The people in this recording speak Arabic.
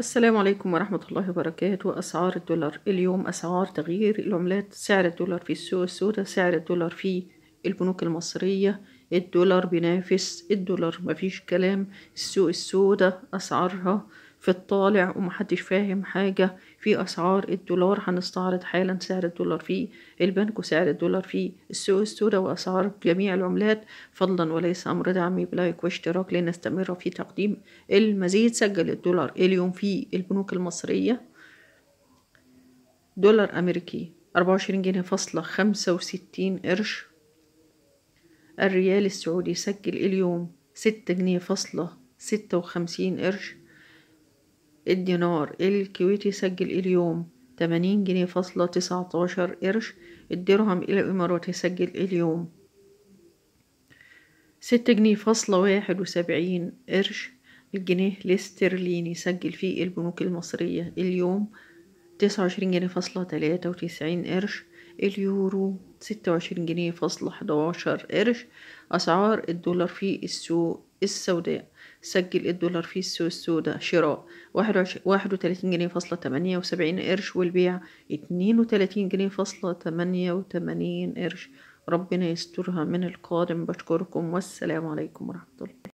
السلام عليكم ورحمة الله وبركاته أسعار الدولار اليوم أسعار تغيير العملات سعر الدولار في السوق السوداء سعر الدولار في البنوك المصرية الدولار بينافس الدولار مفيش كلام السوق السوداء أسعارها في الطالع ومحدش فاهم حاجة في أسعار الدولار هنستعرض حالا سعر الدولار في البنك وسعر الدولار في السوق السوداء وأسعار جميع العملات فضلا وليس أمر دعمي بلايك واشتراك لنستمر في تقديم المزيد سجل الدولار اليوم في البنوك المصرية دولار أمريكي أربعة وعشرين جنيه فاصلة خمسة وستين قرش الريال السعودي سجل اليوم ستة جنيه فاصلة ستة وخمسين قرش الدينار ايه الكويتي سجل ايه اليوم 80 جنيه فاصلة 19 قرش الدرهم إلى الإماراتي سجل ايه اليوم 6 جنيه فاصلة 71 قرش الجنيه الاسترليني سجل في البنوك المصرية اليوم 29 جنيه فاصلة 93 قرش اليورو 26 جنيه فاصلة 11 قرش أسعار الدولار في السوق السوداء سجل الدولار في السوق السوداء شراء واحد وتلاتين جنيه فاصلة تمانية وسبعين قرش والبيع اتنين وتلاتين جنيه فاصلة تمانية وتمانين قرش ربنا يسترها من القادم بشكركم والسلام عليكم ورحمة الله